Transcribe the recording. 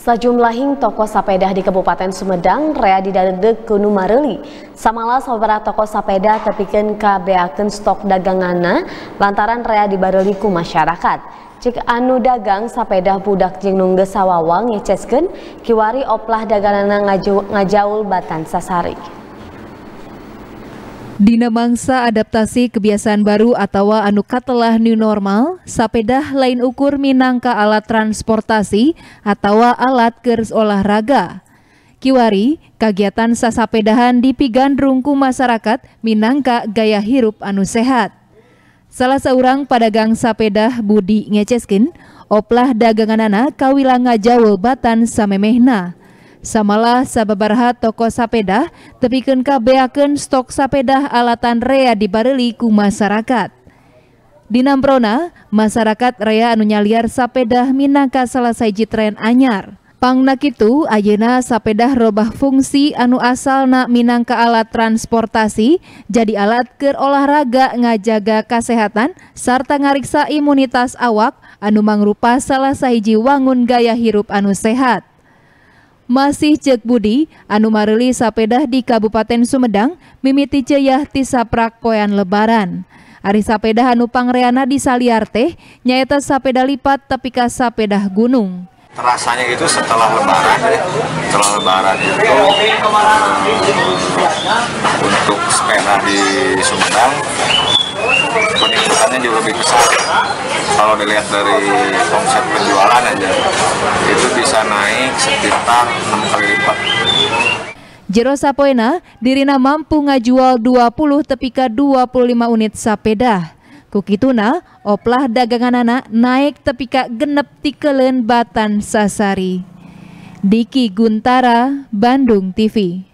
Sejumlah hing toko sapeda di Kabupaten Sumedang rea di dadeg Gunung Mareli. Samalah sabara toko sapeda tepikeun kabeakeun stok daganganna lantaran rea dibareli ku masyarakat. Cik anu dagang sapeda budak jeung nungge sawawang ngeceskeun kiwari oplah daganganna ngajau, ngajaul batan sasari. Dina mangsa adaptasi kebiasaan baru atau anu katelah new normal, sapedah lain ukur minangka alat transportasi atau alat kers olahraga. Kiwari, kegiatan sasapedahan dipigandrung rungku masyarakat minangka gaya hirup anu sehat. Salah seorang padagang sapedah Budi Ngeceskin, oplah daganganana kawilanga jauh batan samemehna. Samalah sababarha toko sapeda, tepikeun kabeakeun stok sapeda alatan rea dibareli ku masyarakat. Dinamprona, masyarakat rea anu nyaliar sapeda minangka salah saiji tren anyar. Pangna itu ayeuna sapeda robah fungsi anu asalna minangka alat transportasi jadi alat ke olahraga ngajaga kesehatan sarta ngariksa imunitas awak anu mangrupa salah sahiji wangun gaya hirup anu sehat. Masih cek budi, anu marili sapedah di Kabupaten Sumedang, mimiti ceyah tisaprak poyan lebaran. Ari sapedah anu pangreana di Saliarte, nyaita sapeda lipat tapi ka sapedah gunung. Rasanya itu setelah lebaran ya, setelah lebaran itu eh, untuk sepeda di Sumedang peningkatannya jauh lebih besar kalau dilihat dari konsep penjualan aja bisa naik sekitar 6 kali lipat. Jero Sapoena, Dirina mampu ngajual 20 tepika 25 unit sepeda. Kukituna, oplah dagangan anak naik tepika genep tikelen batan sasari. Diki Guntara, Bandung TV.